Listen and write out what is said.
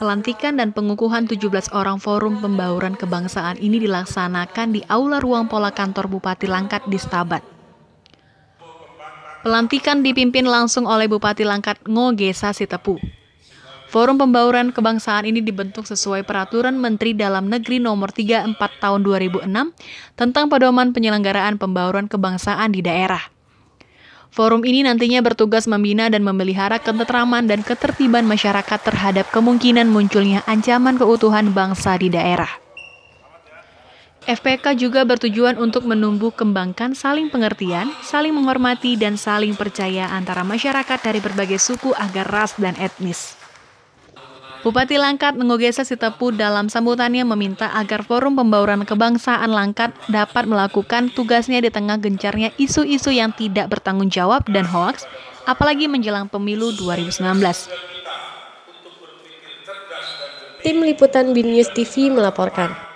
Pelantikan dan pengukuhan 17 orang Forum Pembauran Kebangsaan ini dilaksanakan di Aula Ruang Pola Kantor Bupati Langkat di Stabat. Pelantikan dipimpin langsung oleh Bupati Langkat Ngogesa Sitepu. Forum Pembauran Kebangsaan ini dibentuk sesuai Peraturan Menteri Dalam Negeri Nomor 34 Tahun 2006 tentang pedoman penyelenggaraan pembauran kebangsaan di daerah. Forum ini nantinya bertugas membina dan memelihara ketetraman dan ketertiban masyarakat terhadap kemungkinan munculnya ancaman keutuhan bangsa di daerah. FPK juga bertujuan untuk menumbuh kembangkan saling pengertian, saling menghormati, dan saling percaya antara masyarakat dari berbagai suku agar ras dan etnis. Bupati Langkat Ngogesa Sitepu dalam sambutannya meminta agar Forum Pembauran Kebangsaan Langkat dapat melakukan tugasnya di tengah gencarnya isu-isu yang tidak bertanggung jawab dan hoaks, apalagi menjelang pemilu 2019. Tim Liputan BNews TV melaporkan.